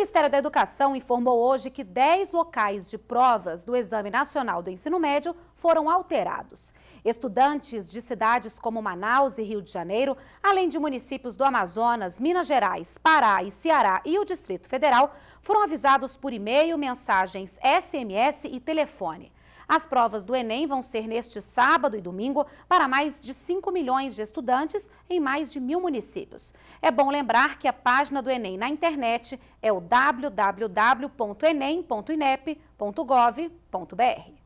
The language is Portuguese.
Ministério da Educação informou hoje que 10 locais de provas do Exame Nacional do Ensino Médio foram alterados. Estudantes de cidades como Manaus e Rio de Janeiro, além de municípios do Amazonas, Minas Gerais, Pará e Ceará e o Distrito Federal, foram avisados por e-mail, mensagens SMS e telefone. As provas do Enem vão ser neste sábado e domingo para mais de 5 milhões de estudantes em mais de mil municípios. É bom lembrar que a página do Enem na internet é o www.enem.inep.gov.br.